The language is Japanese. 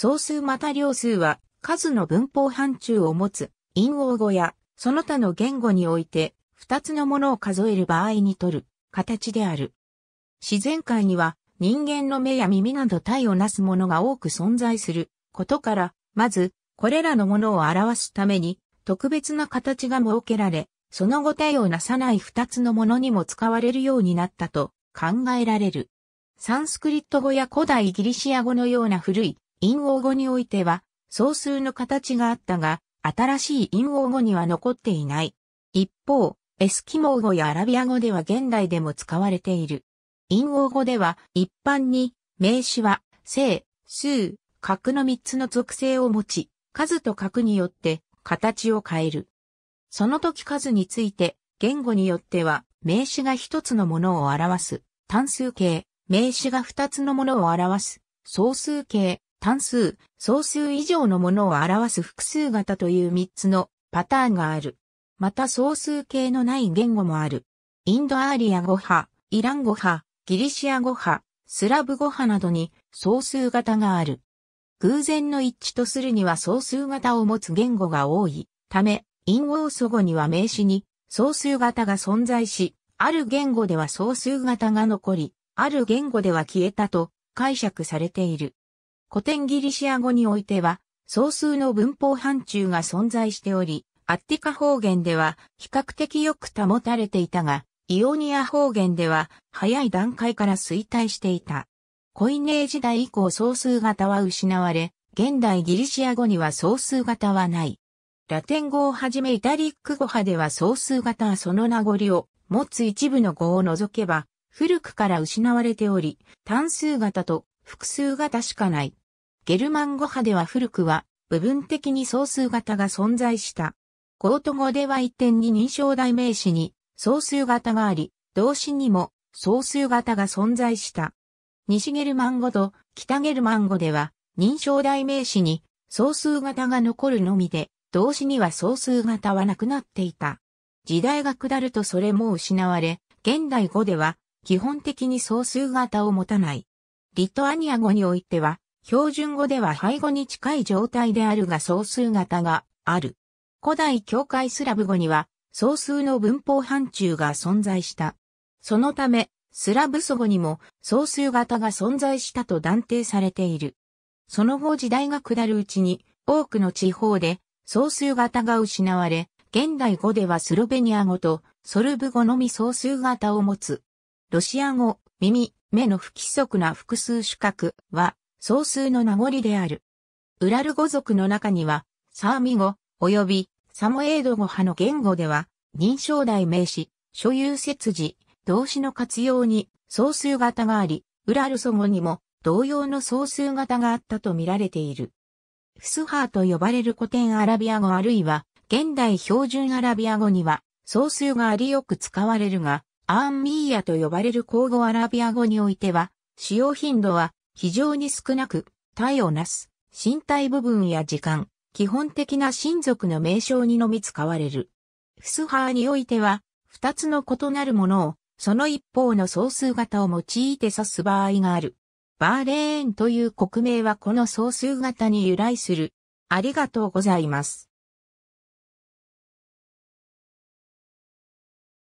総数また量数は数の文法範疇を持つ陰応語やその他の言語において二つのものを数える場合にとる形である。自然界には人間の目や耳など体をなすものが多く存在することから、まずこれらのものを表すために特別な形が設けられ、その後体をなさない二つのものにも使われるようになったと考えられる。サンスクリット語や古代ギリシア語のような古い陰王語においては、総数の形があったが、新しい陰王語には残っていない。一方、エスキモー語やアラビア語では現代でも使われている。陰王語では、一般に、名詞は、性、数、格の三つの属性を持ち、数と格によって形を変える。その時数について、言語によっては、名詞が一つのものを表す、単数形、名詞が二つのものを表す、総数形、単数、総数以上のものを表す複数型という3つのパターンがある。また総数形のない言語もある。インドアーリア語派、イラン語派、ギリシア語派、スラブ語派などに総数型がある。偶然の一致とするには総数型を持つ言語が多いため、陰ーソ語には名詞に総数型が存在し、ある言語では総数型が残り、ある言語では消えたと解釈されている。古典ギリシア語においては、総数の文法範疇が存在しており、アッティカ方言では比較的よく保たれていたが、イオニア方言では早い段階から衰退していた。コイネー時代以降総数型は失われ、現代ギリシア語には総数型はない。ラテン語をはじめイタリック語派では総数型はその名残を持つ一部の語を除けば、古くから失われており、単数型と複数型しかない。ゲルマン語派では古くは、部分的に総数型が存在した。コート語では一点に認証代名詞に、総数型があり、動詞にも、総数型が存在した。西ゲルマン語と北ゲルマン語では、認証代名詞に、総数型が残るのみで、動詞には総数型はなくなっていた。時代が下るとそれも失われ、現代語では基本的に総数型を持たない。リトアニア語においては、標準語では背後に近い状態であるが総数型がある。古代教会スラブ語には、総数の文法範疇が存在した。そのため、スラブ祖語にも総数型が存在したと断定されている。その後時代が下るうちに、多くの地方で総数型が失われ、現代語ではスロベニア語とソルブ語のみ総数型を持つ。ロシア語、耳、目の不規則な複数主格は、総数の名残である。ウラル語族の中には、サーミ語、及びサモエード語派の言語では、認証代名詞、所有節字、動詞の活用に総数型があり、ウラル祖語にも同様の総数型があったと見られている。フスハーと呼ばれる古典アラビア語あるいは現代標準アラビア語には総数がありよく使われるが、アンミーヤと呼ばれる口語アラビア語においては、使用頻度は非常に少なく、体をなす、身体部分や時間、基本的な親族の名称にのみ使われる。フスハーにおいては、二つの異なるものを、その一方の総数型を用いて指す場合がある。バーレーンという国名はこの総数型に由来する。ありがとうございます。